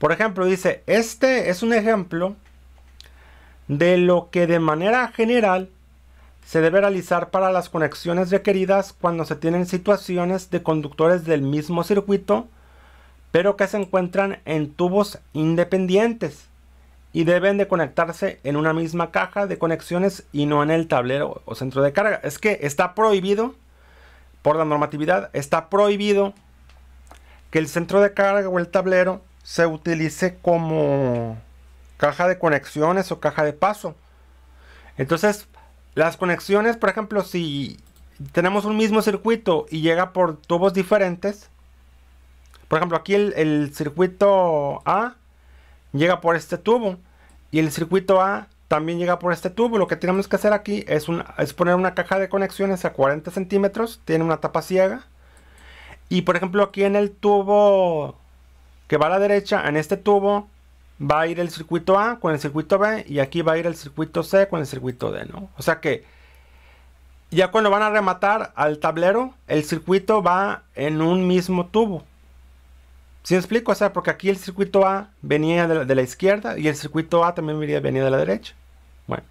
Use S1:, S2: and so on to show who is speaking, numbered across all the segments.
S1: Por ejemplo, dice, este es un ejemplo de lo que de manera general se debe realizar para las conexiones requeridas cuando se tienen situaciones de conductores del mismo circuito, pero que se encuentran en tubos independientes y deben de conectarse en una misma caja de conexiones y no en el tablero o centro de carga. Es que está prohibido, por la normatividad, está prohibido que el centro de carga o el tablero se utilice como caja de conexiones o caja de paso. Entonces, las conexiones, por ejemplo, si tenemos un mismo circuito y llega por tubos diferentes, por ejemplo, aquí el, circuito A llega por este tubo y el circuito A también llega por este tubo. Lo que tenemos que hacer aquí es, es poner una caja de conexiones a 40 centímetros, tiene una tapa ciega. Y por ejemplo, aquí en el tubo que va a la derecha, en este tubo va a ir el circuito A con el circuito B y aquí va a ir el circuito C con el circuito D, ¿no? O sea que ya cuando van a rematar al tablero, el circuito va en un mismo tubo. ¿Sí me explico? O sea, porque aquí el circuito A venía de la, izquierda y el circuito A también venía, de la derecha. Bueno,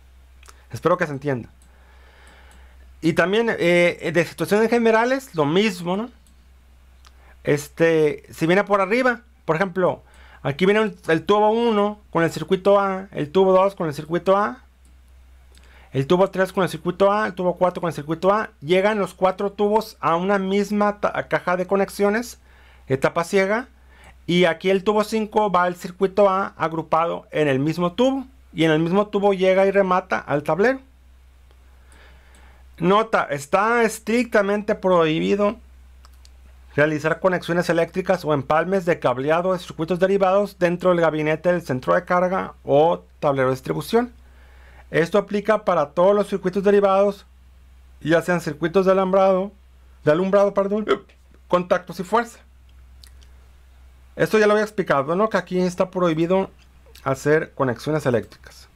S1: espero que se entienda. Y también eh, de situaciones generales, lo mismo, ¿no? Este, si viene por arriba, por ejemplo, aquí viene el, tubo 1 con el circuito A, el tubo 2 con el circuito A, el tubo 3 con el circuito A, el tubo 4 con el circuito A. Llegan los cuatro tubos a una misma caja de conexiones, etapa ciega. Y aquí el tubo 5 va al circuito A agrupado en el mismo tubo. Y en el mismo tubo llega y remata al tablero. Nota, está estrictamente prohibido realizar conexiones eléctricas o empalmes de cableado de circuitos derivados dentro del gabinete del centro de carga o tablero de distribución. Esto aplica para todos los circuitos derivados, ya sean circuitos de alambrado, de alumbrado, perdón, contactos y fuerza. Esto ya lo había explicado, ¿no? Que aquí está prohibido hacer conexiones eléctricas.